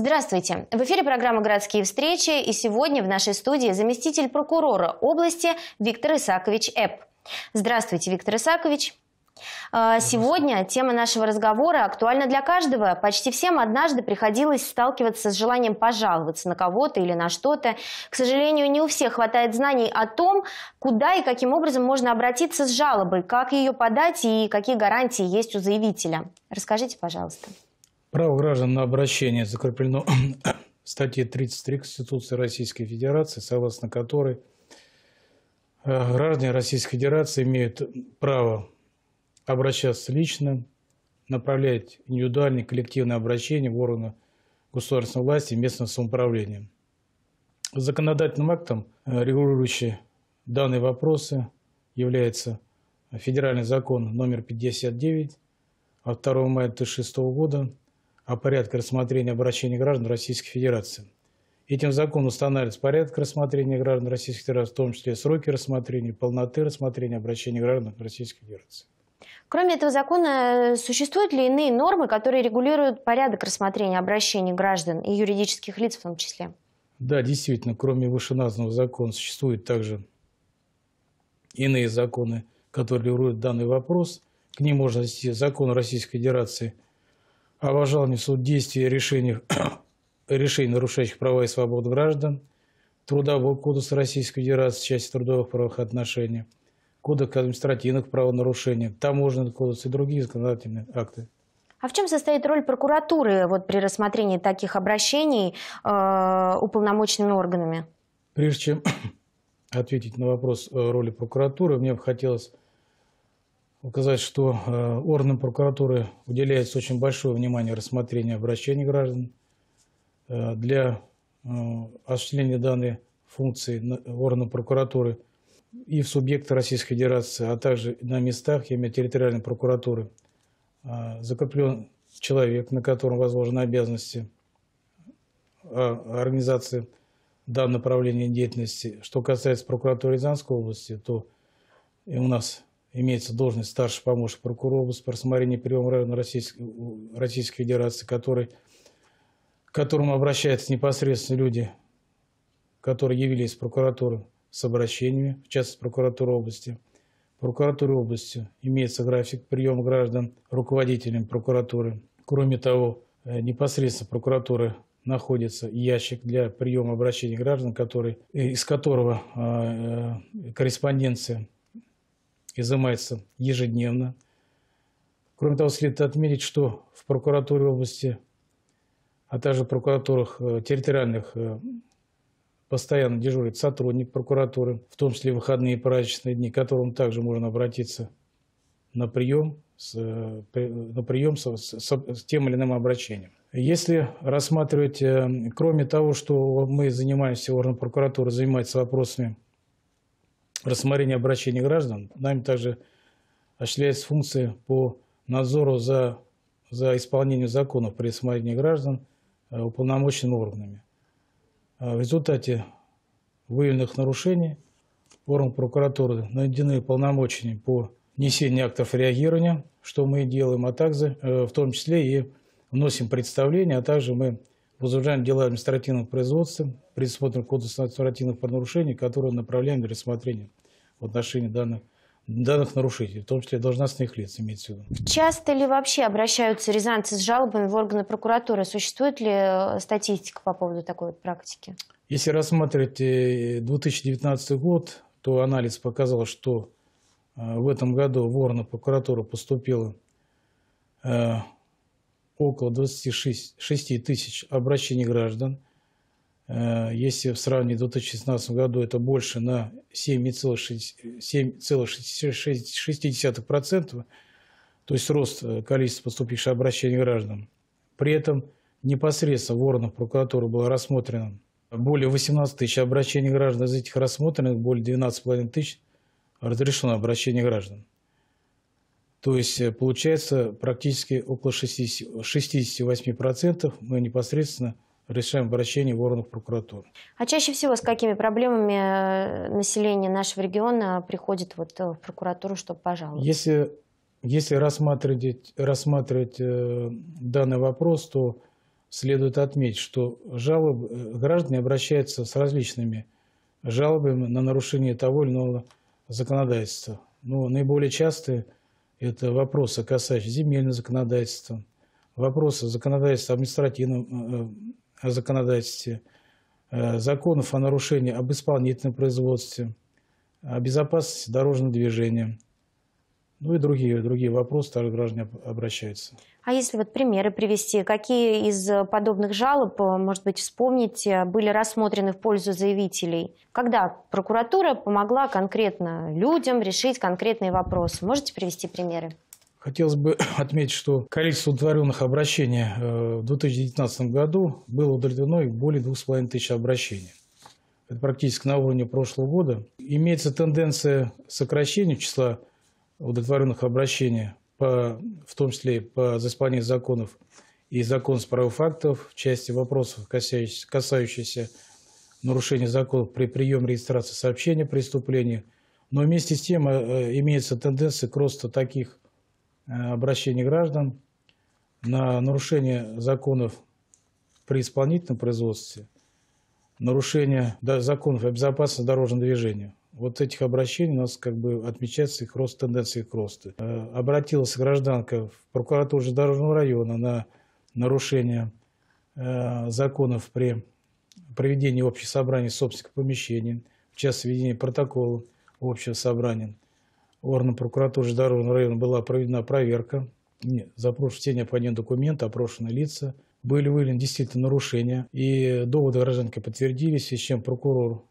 Здравствуйте! В эфире программа «Городские встречи» и сегодня в нашей студии заместитель прокурора области Виктор Исакович Эп. Здравствуйте, Виктор Исакович. А, сегодня тема нашего разговора актуальна для каждого. Почти всем однажды приходилось сталкиваться с желанием пожаловаться на кого-то или на что-то. К сожалению, не у всех хватает знаний о том, куда и каким образом можно обратиться с жалобой, как ее подать и какие гарантии есть у заявителя. Расскажите, пожалуйста. Право граждан на обращение закреплено в статье 33 Конституции Российской Федерации, согласно которой э, граждане Российской Федерации имеют право обращаться лично, направлять индивидуальные коллективные обращения в органы государственной власти и местного самоуправления. Законодательным актом, э, регулирующим данные вопросы, является федеральный закон номер 59 от 2 мая 2006 года о порядке рассмотрения обращений граждан Российской Федерации. Этим законом устанавливается порядок рассмотрения граждан Российской Федерации, в том числе сроки рассмотрения, полноты рассмотрения обращений граждан Российской Федерации. Кроме этого закона, э, существуют ли иные нормы, которые регулируют порядок рассмотрения обращений граждан и юридических лиц в том числе? Да, действительно, кроме вышеназванного закона существуют также иные законы, которые регулируют данный вопрос. К ним можно отнести закон Российской Федерации – обожал несут действия решений, решений, нарушающих права и свободы граждан, Трудовой кодекс Российской Федерации, часть трудовых правовых отношений, Кодекс административных правонарушений, Таможенный кодекс и другие законодательные акты. А в чем состоит роль прокуратуры вот, при рассмотрении таких обращений э, уполномоченными органами? Прежде чем ответить на вопрос роли прокуратуры, мне бы хотелось указать, что э, органам прокуратуры уделяется очень большое внимание рассмотрению обращений граждан. Э, для э, осуществления данной функции органов прокуратуры и в субъекты Российской Федерации, а также на местах, я имею территориальной прокуратуры, закреплен человек, на котором возложены обязанности организации данного направления деятельности. Что касается прокуратуры Рязанской области, то и у нас имеется должность старший помощник прокурора области по рассмотрению приема района Российской, Российской Федерации, который, к которому обращаются непосредственно люди, которые явились в прокуратуру с обращениями, в частности прокуратура области. Прокуратура области имеется график приема граждан руководителем прокуратуры. Кроме того, э, непосредственно прокуратуры находится ящик для приема обращений граждан, который, э, из которого а, э, корреспонденция изымается ежедневно. Кроме того, следует отметить, что в прокуратуре области, а также в прокуратурах э, территориальных э, постоянно дежурит сотрудник прокуратуры, в том числе выходные и праздничные дни, к которому также можно обратиться на прием, с, э, на прием с, с, с тем или иным обращением. Если рассматривать, кроме того, что мы занимаемся, орган прокуратуры занимается вопросами рассмотрения обращений граждан нами также осуществляется функция по надзору за, за исполнением законов при рассмотрении граждан э, уполномоченными органами. Э, в результате выявленных нарушений орган прокуратуры найдены полномочия по внесению актов реагирования, что мы и делаем, а также э, в том числе и вносим представления, а также мы возбуждаем дела административного производства, предусмотрен кодекс административных правонарушений, которые направляем для рассмотрения в отношении данных данных нарушителей, в том числе должностных лиц, имеется в виду. Часто ли вообще обращаются рязанцы с жалобами в органы прокуратуры? Существует ли э, статистика по поводу такой практики? Если рассматривать 2019 э, год, то анализ показал, что э, в этом году в органы прокуратуры поступило около 26 тысяч обращений граждан. Э, если сравнить в 2016 году, это больше на 7,6%, то есть рост э, количества поступивших обращений граждан. При этом непосредственно в органах прокуратуры было рассмотрено более 18 тысяч обращений граждан. Из этих рассмотренных более 12,5 тысяч разрешено обращение граждан. То есть э, получается практически около 60, 68% мы непосредственно решаем обращение в органах прокуратуры. А чаще всего с какими проблемами э, население нашего региона приходит вот э, в прокуратуру, чтобы пожаловать? Если, если рассматривать, рассматривать данный вопрос, то следует отметить, что жалобы, граждане обращаются с различными жалобами на нарушение того или иного законодательства. Но наиболее частые – это вопросы, касающиеся земельного законодательства, вопросы законодательства административном о э, э, законодательстве, э, законов о нарушении об исполнительном производстве, о безопасности дорожного движения, ну и другие, другие вопросы, также граждане обращаются. А если вот примеры привести, какие из э, подобных жалоб, э, может быть, вспомните, э, были рассмотрены в пользу заявителей? Когда прокуратура помогла конкретно людям решить конкретные вопросы? Можете привести примеры? Хотелось бы отметить, что количество удовлетворенных обращений в 2019 году было удовлетворено более 2,5 тысяч обращений. Это практически на уровне прошлого года. Имеется тенденция сокращения числа удовлетворенных обращений по, в том числе по заспанию законов и закон с правов актов в части вопросов, касающихся, касающихся нарушения законов при приеме регистрации сообщения о преступлении. Но вместе с тем э, э, имеется тенденция к росту таких э, обращений граждан на нарушение законов при исполнительном производстве, нарушение законов о безопасности дорожного движения вот этих обращений у нас как бы отмечается их рост, тенденция их роста. Э, обратилась гражданка в прокуратуру Железнодорожного района на нарушение э, законов при проведении общих собраний собственных помещений, в частности, введении протокола общего собрания. Органом прокуратуры Железнодорожного района была проведена проверка, запрошение по ней документа, опрошены лица, были выявлены действительно нарушения, и доводы гражданки подтвердились, и с чем прокурор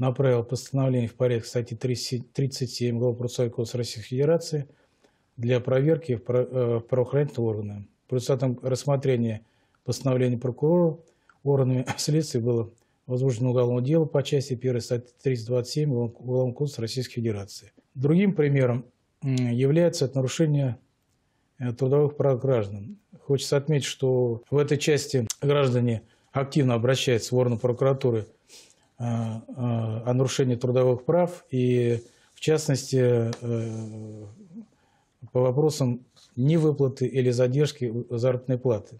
направил постановление в порядке статьи 37 Главпроцесса Кодекса Российской Федерации для проверки э, в правоохранительные органы. По результатам рассмотрения постановления прокурора органами следствия было возбуждено уголовное дело по части 1 статьи 327 Уголовного кодекса Российской Федерации. Другим примером является нарушение э, трудовых прав граждан. Хочется отметить, что в этой части граждане активно обращаются в органы прокуратуры Э, э, о нарушении трудовых прав и, в частности, э, по вопросам невыплаты или задержки заработной платы.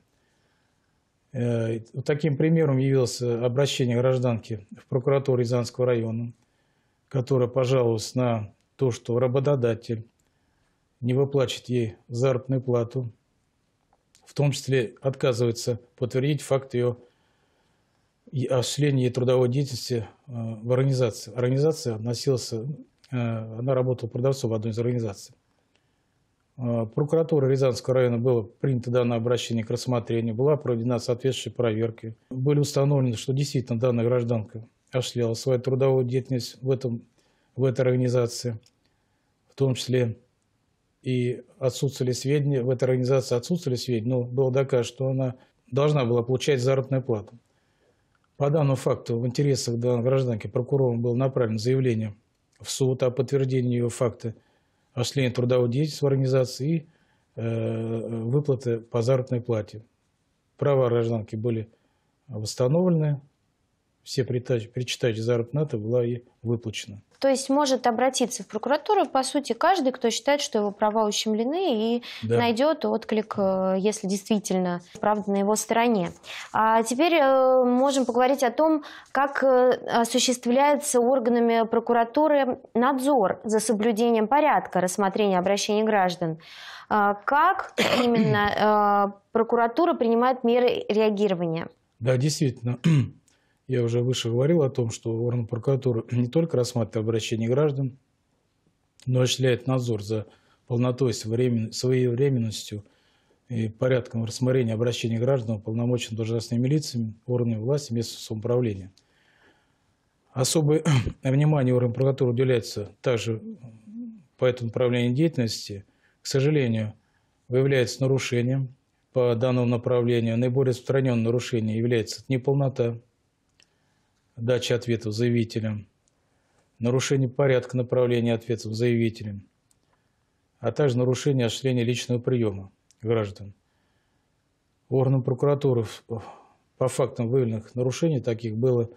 Таким примером явилось обращение гражданки в прокуратуру Рязанского района, которая пожаловалась на то, что работодатель не выплачивает ей заработную плату, в том числе отказывается подтвердить факт ее и осуществление трудовой деятельности э, в организации. Организация относилась, э, она работала продавцом в одной из организаций. Э, прокуратура Рязанского района было принято данное обращение к рассмотрению, была проведена соответствующая проверка. Были установлены, что действительно данная гражданка осуществляла свою трудовую деятельность в, этом, в этой организации, в том числе и отсутствовали сведения, в этой организации отсутствовали сведения, но было доказано, что она должна была получать заработную плату. По данному факту в интересах данной гражданки прокурором было направлено заявление в суд о подтверждении ее факта осуществления трудовой деятельности в организации и э, выплаты по заработной плате. Права гражданки были восстановлены, все причитающие заработная была и выплачена. То есть может обратиться в прокуратуру, по сути, каждый, кто считает, что его права ущемлены и да. найдет отклик, э, если действительно правда на его стороне. А теперь э, можем поговорить о том, как э, осуществляется органами прокуратуры надзор за соблюдением порядка рассмотрения обращений граждан. А как именно прокуратура принимает меры реагирования? Да, действительно. Я уже выше говорил о том, что орган прокуратуры не только рассматривает обращения граждан, но и осуществляет надзор за полнотой, своевременностью и порядком рассмотрения обращений граждан уполномоченным должностными лицами, органами власти, местного самоуправления. Особое внимание орган прокуратуры уделяется также по этому направлению деятельности. К сожалению, выявляется нарушение по данному направлению. Наиболее распространенным нарушением является неполнота дачи ответов заявителям, нарушение порядка направления ответов заявителям, а также нарушение осуществления личного приема граждан. Органам прокуратуры по фактам выявленных нарушений таких было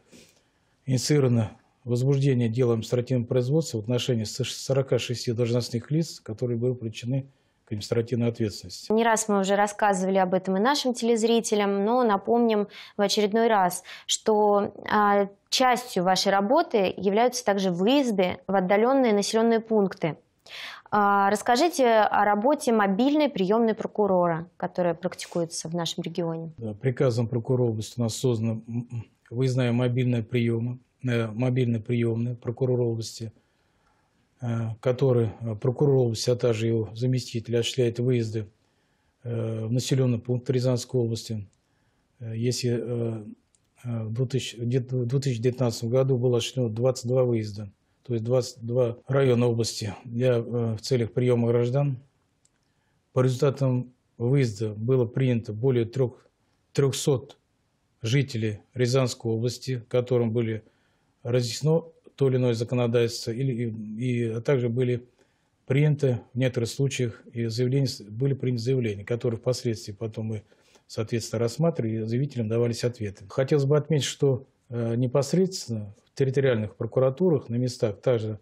инициировано возбуждение дела административного производства в отношении 46 должностных лиц, которые были причинены административной ответственности. Не раз мы уже рассказывали об этом и нашим телезрителям, но напомним в очередной раз, что а, частью вашей работы являются также выезды в отдаленные населенные пункты. А, расскажите о работе мобильной приемной прокурора, которая практикуется в нашем регионе. Приказом прокурора области у нас создана выездная мобильная приема, э, мобильная приемная прокурора области – Э, который э, прокурор области, а также его заместитель осуществляет выезды э, в населенный пункт Рязанской области. Если в 2019 году было осуществлено 22 выезда, то есть 22 района области для, в целях приема граждан. По результатам выезда было принято более 300 жителей Рязанской области, которым были разъяснено то или иное законодательство, или, и, и, а также были приняты в некоторых случаях и заявления, были приняты заявления, которые впоследствии потом мы, соответственно, рассматривали, и заявителям давались ответы. Хотелось бы отметить, что э, непосредственно в территориальных прокуратурах на местах также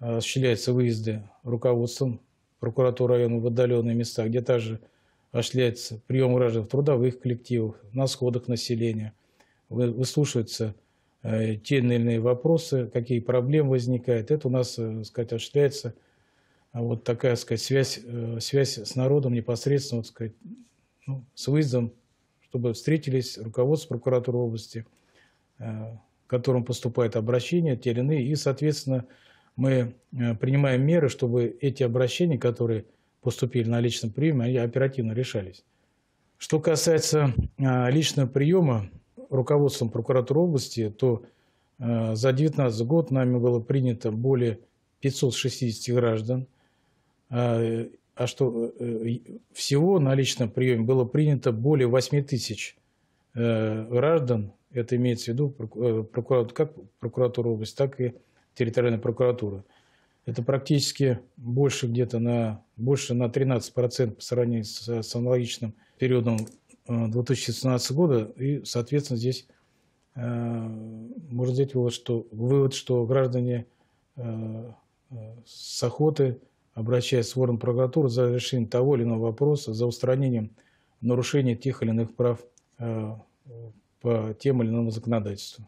э, осуществляются выезды руководством прокуратуры района в отдаленные места, где также осуществляется прием граждан в трудовых коллективах, на сходах населения, выслушиваются Э, те или иные вопросы, какие проблемы возникают. Это у нас, э, так сказать, осуществляется а, вот такая, так сказать, связь, э, связь с народом непосредственно, вот, сказать, ну, с выездом, чтобы встретились руководство прокуратуры области, которым поступает обращение, те или иные, и, соответственно, мы принимаем меры, чтобы эти обращения, которые поступили на личном приеме, они оперативно решались. Что касается а, личного приема, руководством прокуратуры области, то э, за 19 год нами было принято более 560 граждан, э, а что э, всего на личном приеме было принято более 8 тысяч граждан, это имеется в виду прокуратура, как прокуратура области, так и территориальная прокуратура. Это практически больше где-то на, больше на 13% по сравнению с, с аналогичным периодом 2017 э, года, и, соответственно, здесь э, можно сделать вывод, что, вывод, что граждане э, с охоты, обращаясь в орган прокуратуры за решением того или иного вопроса, за устранением нарушения тех или иных прав по тем или иному законодательству.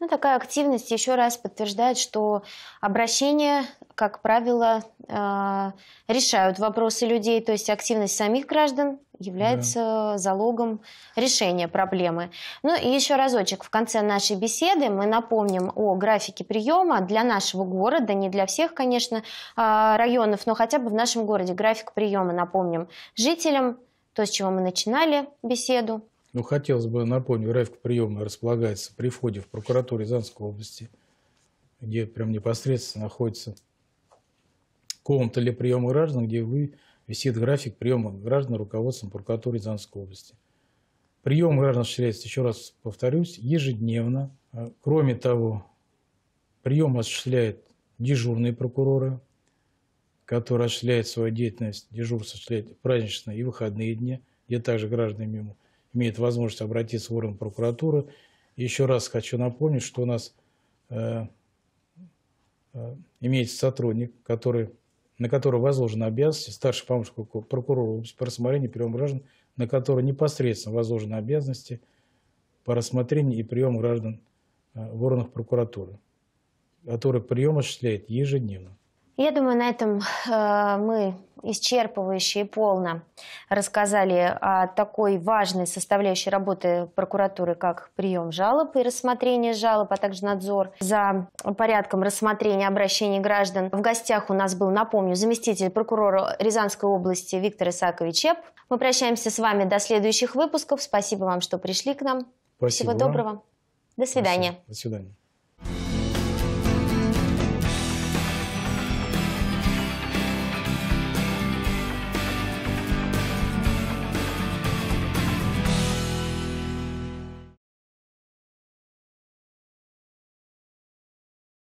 Ну, такая активность еще раз подтверждает, что обращения, как правило, э, решают вопросы людей, то есть активность самих граждан является да. залогом решения проблемы. Ну и еще разочек, в конце нашей беседы мы напомним о графике приема для нашего города, не для всех, конечно, э, районов, но хотя бы в нашем городе график приема напомним жителям, то, с чего мы начинали беседу, ну хотелось бы напомнить, РФК приемная располагается при входе в прокуратуру Рязанской области, где прям непосредственно находится комната для приема граждан, где вы висит график приема граждан руководством прокуратуры Рязанской области. Прием граждан осуществляется, еще раз повторюсь, ежедневно. А, кроме того, прием осуществляет дежурные прокуроры, которые осуществляют свою деятельность, дежурство осуществляет праздничные и выходные дни, где также граждане мимо имеет возможность обратиться в орган прокуратуры. Еще раз хочу напомнить, что у нас э, э, имеется сотрудник, который, на которого возложена обязанность, старший помощник прокурора по рассмотрению приема граждан, на которого непосредственно возложены обязанности по рассмотрению и приему граждан э, в органах прокуратуры, который прием осуществляет ежедневно. Я думаю, на этом э, мы исчерпывающе и полно рассказали о такой важной составляющей работы прокуратуры, как прием жалоб и рассмотрение жалоб, а также надзор за порядком рассмотрения обращений граждан. В гостях у нас был, напомню, заместитель прокурора Рязанской области Виктор Исакович Чеп. Мы прощаемся с вами до следующих выпусков. Спасибо вам, что пришли к нам. Спасибо. Всего доброго. До свидания. Спасибо. До свидания.